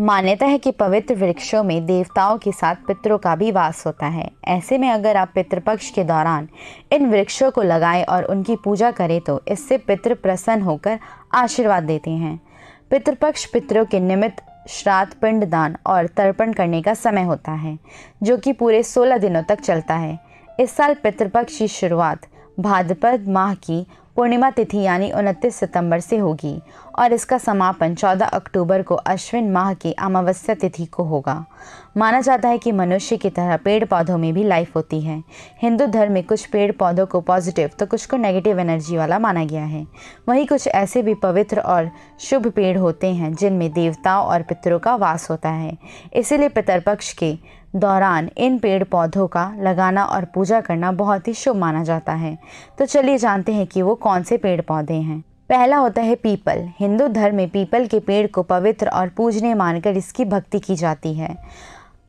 मान्यता है कि पवित्र वृक्षों में देवताओं के साथ पितरों का भी वास होता है ऐसे में अगर आप पितृपक्ष के दौरान इन वृक्षों को लगाएं और उनकी पूजा करें तो इससे पितृ प्रसन्न होकर आशीर्वाद देते हैं पितृपक्ष पितरों के निमित्त श्राद्ध पिंड दान और तर्पण करने का समय होता है जो कि पूरे सोलह दिनों तक चलता है इस साल पितृपक्ष की शुरुआत भाद्रपद माह की पूर्णिमा तिथि यानी 29 सितंबर से होगी और इसका समापन 14 अक्टूबर को अश्विन माह की अमावस्या तिथि को होगा माना जाता है कि मनुष्य की तरह पेड़ पौधों में भी लाइफ होती है हिंदू धर्म में कुछ पेड़ पौधों को पॉजिटिव तो कुछ को नेगेटिव एनर्जी वाला माना गया है वहीं कुछ ऐसे भी पवित्र और शुभ पेड़ होते हैं जिनमें देवताओं और पितरों का वास होता है इसीलिए पितरपक्ष के दौरान इन पेड़ पौधों का लगाना और पूजा करना बहुत ही शुभ माना जाता है तो चलिए जानते हैं कि वो कौन से पेड़ पौधे हैं पहला होता है पीपल हिंदू धर्म में पीपल के पेड़ को पवित्र और पूजनीय मानकर इसकी भक्ति की जाती है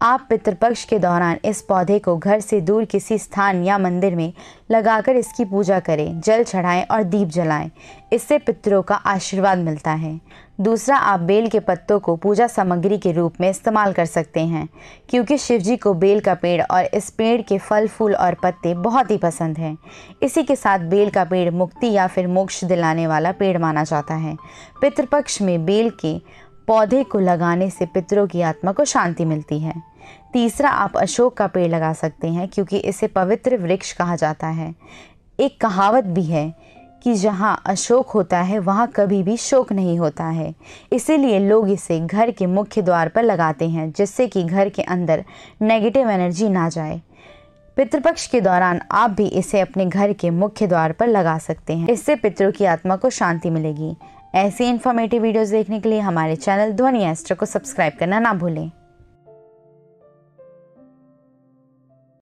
आप पितृपक्ष के दौरान इस पौधे को घर से दूर किसी स्थान या मंदिर में लगाकर इसकी पूजा करें जल चढ़ाएं और दीप जलाएं इससे पितरों का आशीर्वाद मिलता है दूसरा आप बेल के पत्तों को पूजा सामग्री के रूप में इस्तेमाल कर सकते हैं क्योंकि शिव जी को बेल का पेड़ और इस पेड़ के फल फूल और पत्ते बहुत ही पसंद हैं इसी के साथ बेल का पेड़ मुक्ति या फिर मोक्ष दिलाने वाला पेड़ माना जाता है पितृपक्ष में बेल के पौधे को लगाने से पितरों की आत्मा को शांति मिलती है तीसरा आप अशोक का पेड़ लगा सकते हैं क्योंकि इसे पवित्र वृक्ष कहा जाता है एक कहावत भी है कि जहाँ अशोक होता है वहाँ कभी भी शोक नहीं होता है इसीलिए लोग इसे घर के मुख्य द्वार पर लगाते हैं जिससे कि घर के अंदर नेगेटिव एनर्जी ना जाए पितृपक्ष के दौरान आप भी इसे अपने घर के मुख्य द्वार पर लगा सकते हैं इससे पितरों की आत्मा को शांति मिलेगी ऐसे इन्फॉर्मेटिव वीडियोस देखने के लिए हमारे चैनल ध्वनि एस्ट्रो को सब्सक्राइब करना ना भूलें